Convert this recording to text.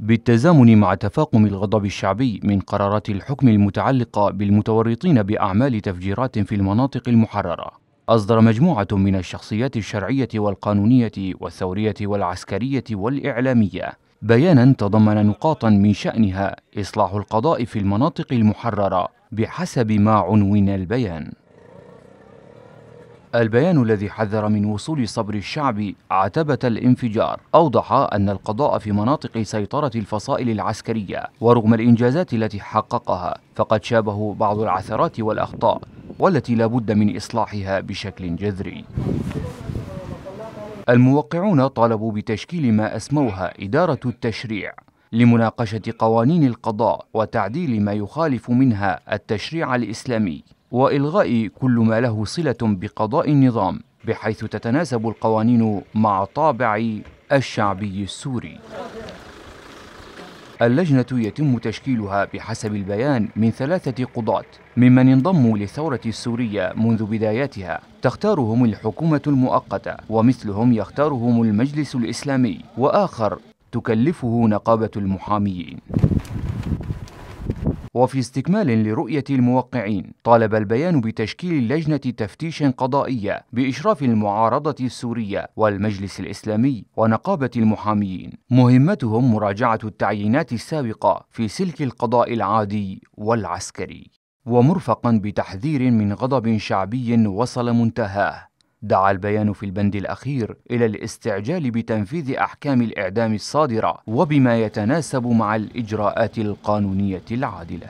بالتزامن مع تفاقم الغضب الشعبي من قرارات الحكم المتعلقة بالمتورطين بأعمال تفجيرات في المناطق المحررة أصدر مجموعة من الشخصيات الشرعية والقانونية والثورية والعسكرية والإعلامية بيانا تضمن نقاطا من شأنها إصلاح القضاء في المناطق المحررة بحسب ما عنون البيان البيان الذي حذر من وصول صبر الشعب عتبة الانفجار أوضح أن القضاء في مناطق سيطرة الفصائل العسكرية ورغم الإنجازات التي حققها فقد شابه بعض العثرات والأخطاء والتي لا بد من إصلاحها بشكل جذري الموقعون طالبوا بتشكيل ما أسموها إدارة التشريع لمناقشة قوانين القضاء وتعديل ما يخالف منها التشريع الإسلامي والغاء كل ما له صله بقضاء النظام بحيث تتناسب القوانين مع طابع الشعبي السوري اللجنة يتم تشكيلها بحسب البيان من ثلاثة قضاة ممن انضموا للثورة السورية منذ بداياتها تختارهم الحكومة المؤقتة ومثلهم يختارهم المجلس الإسلامي وآخر تكلفه نقابة المحاميين وفي استكمال لرؤية الموقعين طالب البيان بتشكيل لجنة تفتيش قضائية بإشراف المعارضة السورية والمجلس الإسلامي ونقابة المحاميين مهمتهم مراجعة التعيينات السابقة في سلك القضاء العادي والعسكري ومرفقا بتحذير من غضب شعبي وصل منتهاه دعا البيان في البند الأخير إلى الاستعجال بتنفيذ أحكام الإعدام الصادرة وبما يتناسب مع الإجراءات القانونية العادلة